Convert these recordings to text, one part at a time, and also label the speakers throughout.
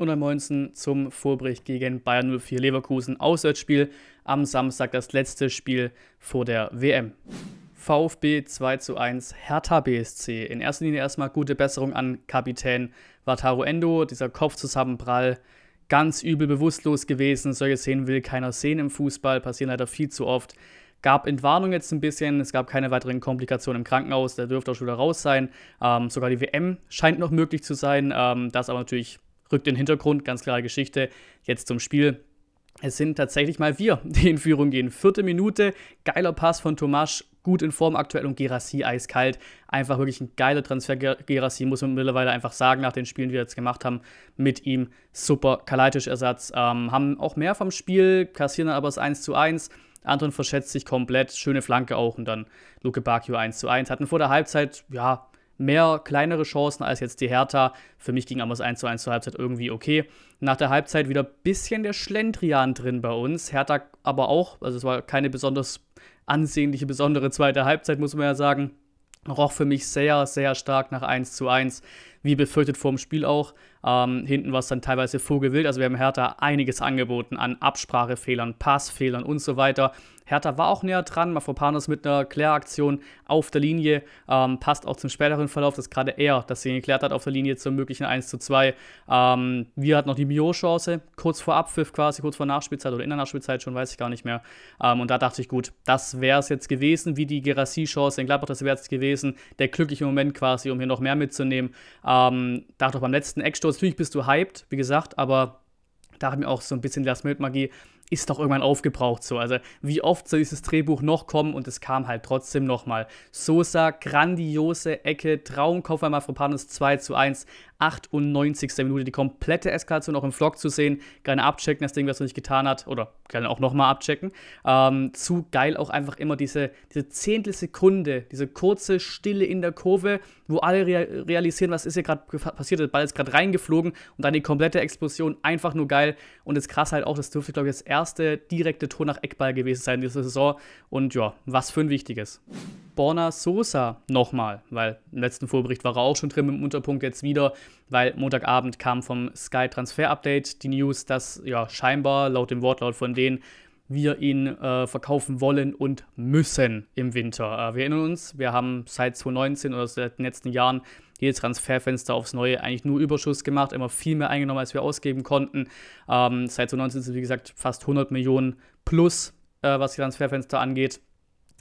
Speaker 1: und 19 zum Vorbericht gegen Bayern 04 Leverkusen Auswärtsspiel. Am Samstag das letzte Spiel vor der WM. VfB 2 zu 1 Hertha BSC. In erster Linie erstmal gute Besserung an Kapitän Wataru Endo. Dieser Kopfzusammenprall ganz übel bewusstlos gewesen. Solche Szenen will keiner sehen im Fußball, passieren leider viel zu oft. Gab Entwarnung jetzt ein bisschen, es gab keine weiteren Komplikationen im Krankenhaus, der dürfte auch schon wieder raus sein. Ähm, sogar die WM scheint noch möglich zu sein, ähm, das aber natürlich rückt in den Hintergrund, ganz klare Geschichte. Jetzt zum Spiel. Es sind tatsächlich mal wir, die in Führung gehen. Vierte Minute, geiler Pass von Tomasch, gut in Form aktuell und Gerassi eiskalt. Einfach wirklich ein geiler Transfer. Gerassi muss man mittlerweile einfach sagen, nach den Spielen, die wir jetzt gemacht haben, mit ihm super Kaleitisch-Ersatz. Ähm, haben auch mehr vom Spiel, kassieren dann aber das 1 zu 1. Anton verschätzt sich komplett, schöne Flanke auch und dann Luke Bakio 1 zu 1. Hatten vor der Halbzeit, ja, mehr kleinere Chancen als jetzt die Hertha. Für mich ging aber das 1 zu 1 zur Halbzeit irgendwie okay. Nach der Halbzeit wieder ein bisschen der Schlendrian drin bei uns. Hertha aber auch, also es war keine besonders ansehnliche, besondere zweite Halbzeit, muss man ja sagen. Roch für mich sehr, sehr stark nach 1 zu 1 wie befürchtet vor dem Spiel auch. Ähm, hinten war es dann teilweise vogelwild. Also wir haben Hertha einiges angeboten an Absprachefehlern, Passfehlern und so weiter. Hertha war auch näher dran. Mafropanos mit einer Kläraktion auf der Linie. Ähm, passt auch zum späteren Verlauf, dass gerade er das Ding geklärt hat auf der Linie zum möglichen 1 zu 2. Ähm, wir hatten noch die Mio-Chance, kurz vor Abpfiff quasi, kurz vor Nachspielzeit oder in der Nachspielzeit schon, weiß ich gar nicht mehr. Ähm, und da dachte ich, gut, das wäre es jetzt gewesen, wie die Gerassi-Chance in Gladbach, das wäre es gewesen. Der glückliche Moment quasi, um hier noch mehr mitzunehmen. Ähm, dachte auch beim letzten Eckstoß, natürlich bist du hyped, wie gesagt, aber da hat mir auch so ein bisschen das Magie ist doch irgendwann aufgebraucht so. Also wie oft soll dieses Drehbuch noch kommen und es kam halt trotzdem nochmal. Sosa, grandiose Ecke, Traumkopf einmal Panos 2 zu 1. 98. Minute die komplette Eskalation auch im Vlog zu sehen. Gerne abchecken, das Ding, was er nicht getan hat, oder gerne auch nochmal abchecken. Ähm, zu geil auch einfach immer diese, diese Zehntelsekunde, diese kurze Stille in der Kurve, wo alle rea realisieren, was ist hier gerade passiert, der Ball ist gerade reingeflogen und dann die komplette Explosion, einfach nur geil. Und das krass halt auch, das dürfte, glaube ich, das erste direkte Tor nach Eckball gewesen sein in dieser Saison. Und ja, was für ein wichtiges. Borna Sosa nochmal, weil im letzten Vorbericht war er auch schon drin im Unterpunkt jetzt wieder weil Montagabend kam vom Sky Transfer Update die News, dass ja scheinbar laut dem Wortlaut von denen wir ihn äh, verkaufen wollen und müssen im Winter. Äh, wir erinnern uns, wir haben seit 2019 oder seit den letzten Jahren jedes Transferfenster aufs Neue eigentlich nur Überschuss gemacht, immer viel mehr eingenommen, als wir ausgeben konnten. Ähm, seit 2019 sind, wie gesagt, fast 100 Millionen plus, äh, was die Transferfenster angeht.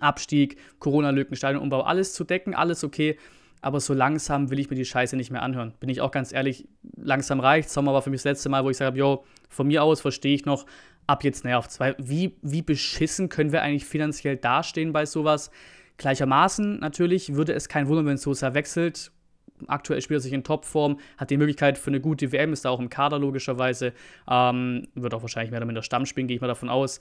Speaker 1: Abstieg, Corona-Lücken, Stadionumbau, alles zu decken, alles okay aber so langsam will ich mir die Scheiße nicht mehr anhören. Bin ich auch ganz ehrlich, langsam reicht. Sommer war für mich das letzte Mal, wo ich sage, yo, von mir aus verstehe ich noch, ab jetzt nervt's. Weil wie, wie beschissen können wir eigentlich finanziell dastehen bei sowas? Gleichermaßen natürlich würde es kein Wunder, wenn Sosa wechselt. Aktuell spielt er sich in Topform, hat die Möglichkeit für eine gute WM, ist da auch im Kader logischerweise, ähm, wird auch wahrscheinlich mehr oder minder Stamm spielen, gehe ich mal davon aus.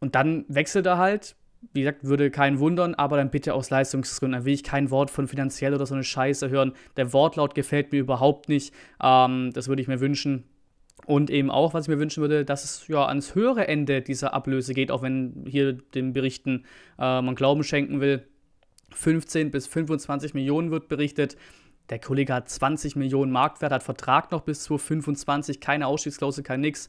Speaker 1: Und dann wechselt er halt, wie gesagt, würde keinen wundern, aber dann bitte aus Leistungsgründen. Dann will ich kein Wort von finanziell oder so eine Scheiße hören. Der Wortlaut gefällt mir überhaupt nicht. Ähm, das würde ich mir wünschen. Und eben auch, was ich mir wünschen würde, dass es ja ans höhere Ende dieser Ablöse geht, auch wenn hier den Berichten äh, man Glauben schenken will. 15 bis 25 Millionen wird berichtet. Der Kollege hat 20 Millionen Marktwert, hat Vertrag noch bis 2025, keine Ausstiegsklausel, kein nix.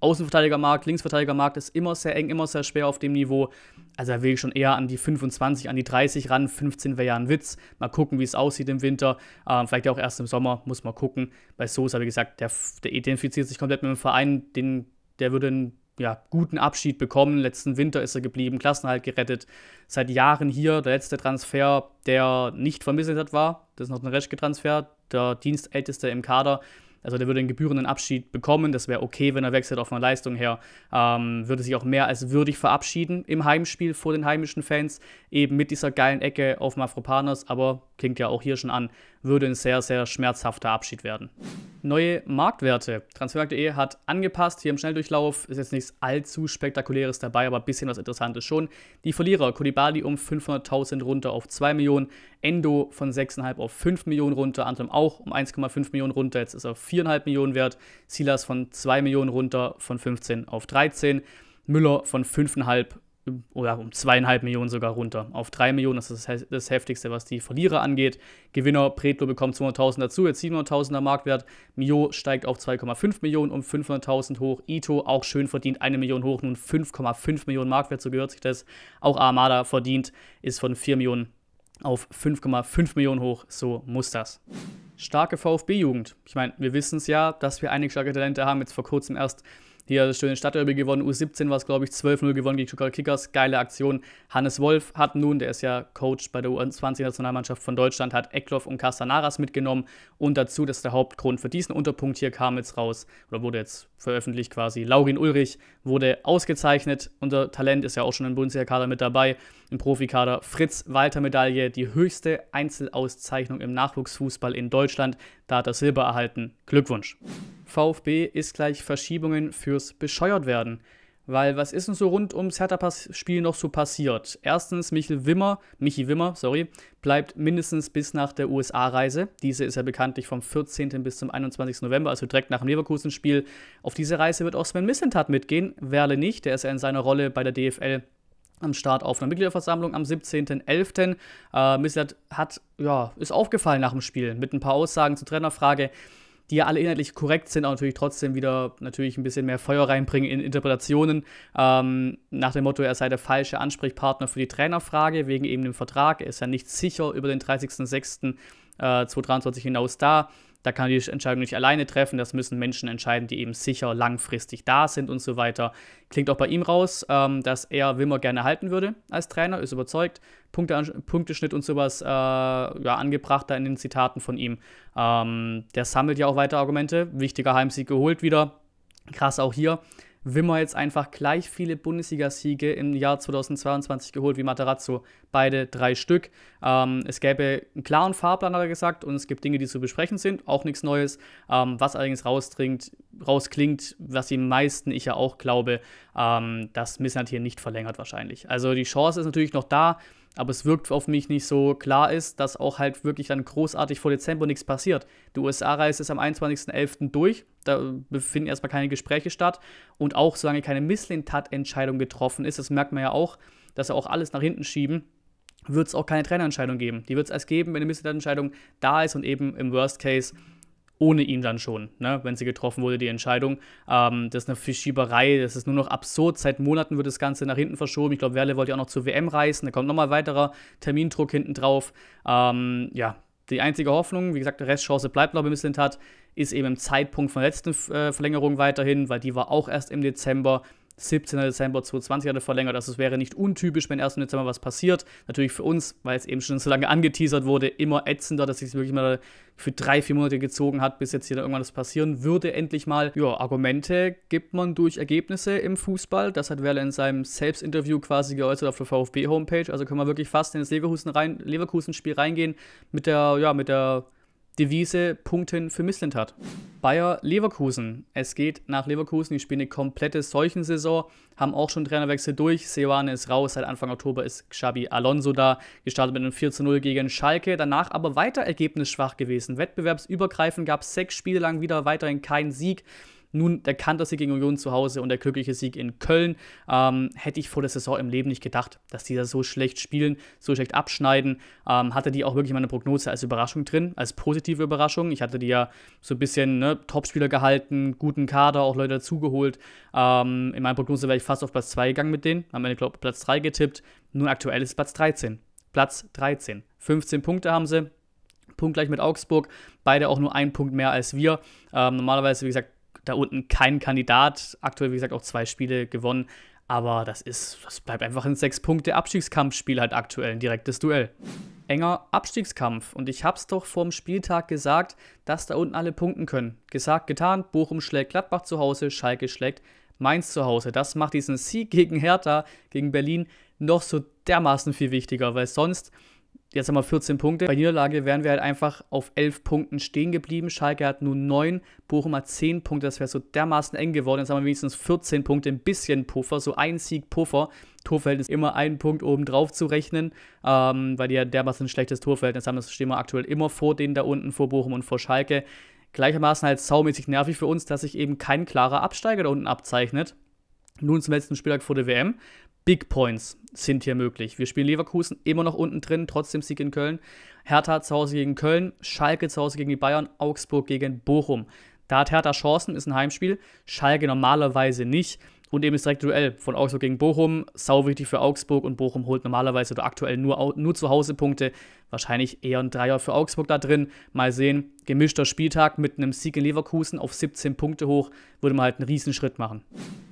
Speaker 1: Außenverteidigermarkt, Linksverteidigermarkt ist immer sehr eng, immer sehr schwer auf dem Niveau. Also da will ich schon eher an die 25, an die 30 ran. 15 wäre ja ein Witz. Mal gucken, wie es aussieht im Winter. Ähm, vielleicht auch erst im Sommer, muss man gucken. Bei Sosa, wie gesagt, der, der identifiziert sich komplett mit dem Verein. Den, der würde einen ja, guten Abschied bekommen. Letzten Winter ist er geblieben, Klassenhalt gerettet. Seit Jahren hier, der letzte Transfer, der nicht vermisselt hat, war. Das ist noch ein Reschke-Transfer, der Dienstälteste im Kader also der würde einen gebührenden Abschied bekommen. Das wäre okay, wenn er wechselt auch von der Leistung her. Ähm, würde sich auch mehr als würdig verabschieden im Heimspiel vor den heimischen Fans, eben mit dieser geilen Ecke auf Mafropanos. Aber klingt ja auch hier schon an, würde ein sehr, sehr schmerzhafter Abschied werden. Neue Marktwerte. Transfermarkt.de hat angepasst, hier im Schnelldurchlauf ist jetzt nichts allzu spektakuläres dabei, aber ein bisschen was Interessantes schon. Die Verlierer, Kulibali um 500.000 runter auf 2 Millionen, Endo von 6,5 auf 5 Millionen runter, Anton auch um 1,5 Millionen runter, jetzt ist er 4,5 Millionen wert, Silas von 2 Millionen runter, von 15 auf 13, Müller von 5,5 oder um zweieinhalb Millionen sogar runter auf drei Millionen. Das ist das, Heftigste, was die Verlierer angeht. Gewinner Pretlo bekommt 200.000 dazu, jetzt 700.000er Marktwert. Mio steigt auf 2,5 Millionen um 500.000 hoch. Ito auch schön verdient eine Million hoch, nun 5,5 Millionen Marktwert, so gehört sich das. Auch Armada verdient, ist von 4 Millionen auf 5,5 Millionen hoch, so muss das starke VfB-Jugend. Ich meine, wir wissen es ja, dass wir einige starke Talente haben. Jetzt vor kurzem erst hier das schöne Stadtderby gewonnen. U17 war es, glaube ich, 12-0 gewonnen gegen Stuttgart Kickers. Geile Aktion. Hannes Wolf hat nun, der ist ja Coach bei der U20-Nationalmannschaft von Deutschland, hat Eckloff und Castanaras mitgenommen. Und dazu, das ist der Hauptgrund für diesen Unterpunkt hier, kam jetzt raus oder wurde jetzt veröffentlicht quasi. Laurin Ulrich wurde ausgezeichnet. Unser Talent ist ja auch schon im Bundesliga-Kader mit dabei. Im Profikader Fritz-Walter-Medaille, die höchste Einzelauszeichnung im Nachwuchsfußball in Deutschland. Da hat er Silber erhalten. Glückwunsch. VfB ist gleich Verschiebungen fürs Bescheuert werden. Weil was ist denn so rund ums Hertha-Spiel noch so passiert? Erstens, Michel Wimmer, Michi Wimmer, sorry, bleibt mindestens bis nach der USA-Reise. Diese ist ja bekanntlich vom 14. bis zum 21. November, also direkt nach dem Leverkusen-Spiel. Auf diese Reise wird auch Sven Missentat mitgehen, Werle nicht, der ist ja in seiner Rolle bei der DFL am Start auf einer Mitgliederversammlung am 17.11. Äh, Missentat hat, ja, ist aufgefallen nach dem Spiel mit ein paar Aussagen zur Trainerfrage die ja alle inhaltlich korrekt sind, aber natürlich trotzdem wieder natürlich ein bisschen mehr Feuer reinbringen in Interpretationen. Ähm, nach dem Motto, er sei der falsche Ansprechpartner für die Trainerfrage, wegen eben dem Vertrag. Er ist ja nicht sicher über den 30.06.2023 äh, hinaus da. Da kann die Entscheidung nicht alleine treffen, das müssen Menschen entscheiden, die eben sicher langfristig da sind und so weiter. Klingt auch bei ihm raus, ähm, dass er Wimmer gerne halten würde als Trainer, ist überzeugt. Punkte, Punkteschnitt und sowas äh, ja, angebracht da in den Zitaten von ihm. Ähm, der sammelt ja auch weiter Argumente. Wichtiger Heimsieg geholt wieder. Krass auch hier. Wimmer jetzt einfach gleich viele Bundesliga-Siege im Jahr 2022 geholt wie Materazzo. Beide drei Stück. Ähm, es gäbe einen klaren Fahrplan, hat er gesagt, und es gibt Dinge, die zu besprechen sind. Auch nichts Neues. Ähm, was allerdings rausdringt, rausklingt, was die meisten, ich ja auch glaube, ähm, dass Missland hier nicht verlängert wahrscheinlich. Also die Chance ist natürlich noch da aber es wirkt auf mich nicht so klar ist, dass auch halt wirklich dann großartig vor Dezember nichts passiert. Die USA-Reise ist am 21.11. durch, da finden erstmal keine Gespräche statt und auch solange keine Misslintat-Entscheidung getroffen ist, das merkt man ja auch, dass sie auch alles nach hinten schieben, wird es auch keine Trainerentscheidung geben. Die wird es erst geben, wenn eine Misslintat-Entscheidung da ist und eben im Worst Case ohne ihn dann schon, ne? wenn sie getroffen wurde, die Entscheidung. Ähm, das ist eine Verschieberei, das ist nur noch absurd. Seit Monaten wird das Ganze nach hinten verschoben. Ich glaube, Werle wollte ja auch noch zur WM reisen. Da kommt nochmal weiterer Termindruck hinten drauf. Ähm, ja, die einzige Hoffnung, wie gesagt, Restchance bleibt noch bei hat, ist eben im Zeitpunkt von der letzten äh, Verlängerung weiterhin, weil die war auch erst im Dezember. 17. Dezember 2020 hatte verlängert. Also es wäre nicht untypisch, wenn 1. Dezember was passiert. Natürlich für uns, weil es eben schon so lange angeteasert wurde, immer ätzender, dass sich wirklich mal für drei, vier Monate gezogen hat, bis jetzt hier irgendwann das passieren würde, endlich mal. Ja, Argumente gibt man durch Ergebnisse im Fußball. Das hat Werle in seinem Selbstinterview quasi geäußert auf der VfB-Homepage. Also können wir wirklich fast in das Leverkusen-Spiel rein, Leverkusen reingehen mit der, ja, mit der Devise Punkten für Misslintat. Bayer Leverkusen. Es geht nach Leverkusen. Die spielen eine komplette Seuchensaison, haben auch schon Trainerwechsel durch. Seoane ist raus. Seit Anfang Oktober ist Xabi Alonso da. Gestartet mit einem 4 zu 0 gegen Schalke. Danach aber weiter ergebnisschwach gewesen. Wettbewerbsübergreifend gab es sechs Spiele lang wieder weiterhin keinen Sieg. Nun der Kantersieg gegen Union zu Hause und der glückliche Sieg in Köln. Ähm, hätte ich vor der Saison im Leben nicht gedacht, dass die da so schlecht spielen, so schlecht abschneiden. Ähm, hatte die auch wirklich meine Prognose als Überraschung drin, als positive Überraschung. Ich hatte die ja so ein bisschen ne, Topspieler gehalten, guten Kader, auch Leute dazugeholt. Ähm, in meiner Prognose wäre ich fast auf Platz 2 gegangen mit denen. Am Ende, glaube ich, Platz 3 getippt. Nun aktuell ist Platz 13. Platz 13. 15 Punkte haben sie, punktgleich mit Augsburg. Beide auch nur einen Punkt mehr als wir. Ähm, normalerweise, wie gesagt, da unten kein Kandidat. Aktuell, wie gesagt, auch zwei Spiele gewonnen. Aber das ist, das bleibt einfach ein Sechs-Punkte-Abstiegskampfspiel halt aktuell, ein direktes Duell. Enger Abstiegskampf. Und ich hab's doch vorm Spieltag gesagt, dass da unten alle punkten können. Gesagt, getan, Bochum schlägt Gladbach zu Hause, Schalke schlägt Mainz zu Hause. Das macht diesen Sieg gegen Hertha, gegen Berlin noch so dermaßen viel wichtiger, weil sonst Jetzt haben wir 14 Punkte. Bei Niederlage wären wir halt einfach auf 11 Punkten stehen geblieben. Schalke hat nur 9, Bochum hat 10 Punkte. Das wäre so dermaßen eng geworden. Jetzt haben wir wenigstens 14 Punkte, ein bisschen Puffer, so ein Sieg Puffer. ist immer ein Punkt oben drauf zu rechnen, ähm, weil die ja dermaßen ein schlechtes Torverhältnis haben. Das stehen wir aktuell immer vor denen da unten, vor Bochum und vor Schalke. Gleichermaßen halt saumäßig nervig für uns, dass sich eben kein klarer Absteiger da unten abzeichnet. Nun zum letzten Spieltag vor der WM. Big Points sind hier möglich. Wir spielen Leverkusen immer noch unten drin, trotzdem Sieg in Köln. Hertha zu Hause gegen Köln, Schalke zu Hause gegen die Bayern, Augsburg gegen Bochum. Da hat Hertha Chancen, ist ein Heimspiel. Schalke normalerweise nicht und eben das direkte Duell von Augsburg gegen Bochum. Sau wichtig für Augsburg und Bochum holt normalerweise oder aktuell nur, nur zu Hause Punkte. Wahrscheinlich eher ein Dreier für Augsburg da drin. Mal sehen, gemischter Spieltag mit einem Sieg in Leverkusen auf 17 Punkte hoch, würde man halt einen Riesenschritt machen.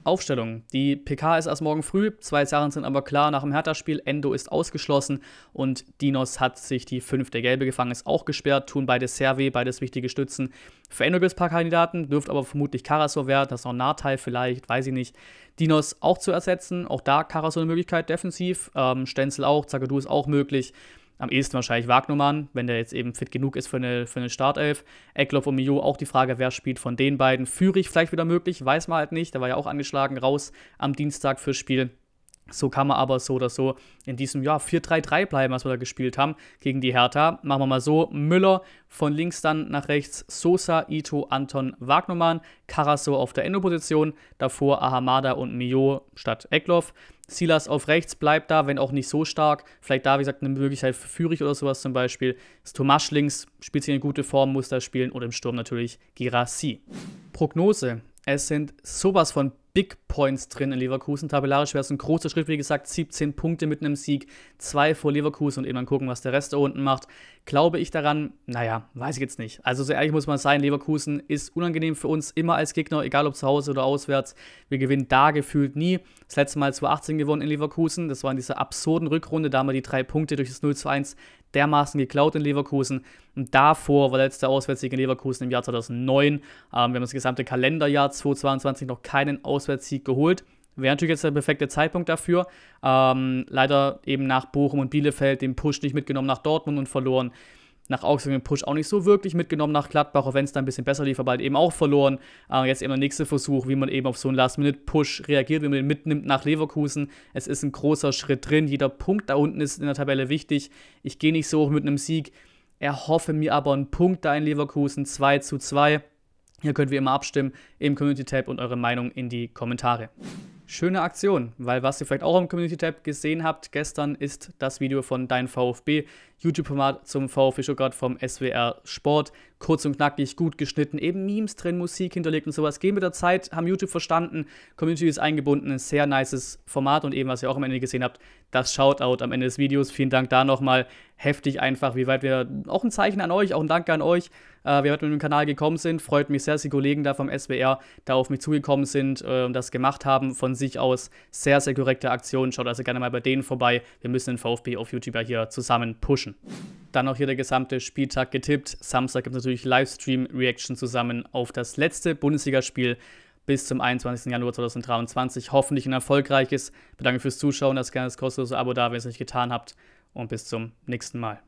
Speaker 1: Aufstellung. Die PK ist erst morgen früh, zwei Sachen sind aber klar nach dem Hertha-Spiel. Endo ist ausgeschlossen und Dinos hat sich die fünfte Gelbe gefangen, ist auch gesperrt, tun beides sehr weh, beides wichtige Stützen. Für Endo gibt es ein paar Kandidaten, dürfte aber vermutlich Karasor werden, das ist noch ein Nahteil vielleicht, weiß ich nicht. Dinos auch zu ersetzen. Auch da Karas eine Möglichkeit defensiv. Ähm, Stenzel auch, Zagadu ist auch möglich. Am ehesten wahrscheinlich Wagnumann, wenn der jetzt eben fit genug ist für eine, für eine Startelf. Eckloff und Mio auch die Frage, wer spielt von den beiden. Führig vielleicht wieder möglich, weiß man halt nicht. Der war ja auch angeschlagen, raus am Dienstag fürs Spiel. So kann man aber so oder so in diesem ja, 4-3-3 bleiben, was wir da gespielt haben gegen die Hertha. Machen wir mal so: Müller von links dann nach rechts, Sosa, Ito, Anton, Wagnermann, Karaso auf der Endoposition, davor Ahamada und Mio statt Eckloff. Silas auf rechts bleibt da, wenn auch nicht so stark. Vielleicht da, wie gesagt, eine Möglichkeit für Führig oder sowas zum Beispiel. Ist Tomasch links, spielt sich eine gute Form, muss da spielen. Oder im Sturm natürlich Girassi. Prognose. Es sind sowas von Big Points drin in Leverkusen. Tabellarisch wäre es ein großer Schritt, wie gesagt, 17 Punkte mit einem Sieg, zwei vor Leverkusen und eben dann gucken, was der Rest da unten macht. Glaube ich daran? Naja, weiß ich jetzt nicht. Also so ehrlich muss man sein, Leverkusen ist unangenehm für uns, immer als Gegner, egal ob zu Hause oder auswärts. Wir gewinnen da gefühlt nie. Das letzte Mal 2018 gewonnen in Leverkusen, das war in dieser absurden Rückrunde, da haben wir die drei Punkte durch das 0 zu 1 dermaßen geklaut in Leverkusen. Und davor war der letzte Auswärtssieg in Leverkusen im Jahr 2009. Ähm, wir haben das gesamte Kalenderjahr 2022 noch keinen Auswärtssieg geholt. Wäre natürlich jetzt der perfekte Zeitpunkt dafür. Ähm, leider eben nach Bochum und Bielefeld den Push nicht mitgenommen nach Dortmund und verloren nach Augsburg den Push auch nicht so wirklich mitgenommen nach Gladbach, auch wenn es da ein bisschen besser lief, aber halt eben auch verloren. Aber äh, jetzt eben der nächste Versuch, wie man eben auf so einen Last-Minute-Push reagiert, wie man den mitnimmt nach Leverkusen. Es ist ein großer Schritt drin. Jeder Punkt da unten ist in der Tabelle wichtig. Ich gehe nicht so hoch mit einem Sieg, erhoffe mir aber einen Punkt da in Leverkusen 2 zu 2. Hier könnt ihr immer abstimmen im Community-Tab und eure Meinung in die Kommentare. Schöne Aktion, weil was ihr vielleicht auch im Community-Tab gesehen habt gestern ist das Video von Dein VfB. YouTube-Format zum VfB Stuttgart vom SWR Sport. Kurz und knackig, gut geschnitten, eben Memes drin, Musik hinterlegt und sowas. Gehen mit der Zeit, haben YouTube verstanden, Community ist eingebunden, ein sehr nices Format und eben, was ihr auch am Ende gesehen habt, das Shoutout am Ende des Videos. Vielen Dank da nochmal. Heftig einfach, wie weit wir, auch ein Zeichen an euch, auch ein Danke an euch, äh, wie weit wir mit dem Kanal gekommen sind. Freut mich sehr, dass die Kollegen da vom SWR da auf mich zugekommen sind äh, und das gemacht haben von sich aus. Sehr, sehr korrekte Aktion. Schaut also gerne mal bei denen vorbei. Wir müssen den VfB auf YouTube ja hier zusammen pushen. Prediction. Dann auch hier der gesamte Spieltag getippt. Samstag gibt es natürlich Livestream-Reaction zusammen auf das letzte Bundesligaspiel bis zum 21. Januar 2023. Hoffentlich ein erfolgreiches. Bedanke fürs Zuschauen, das gerne das kostenlose Abo da, wenn ihr es nicht getan habt. Und bis zum nächsten Mal.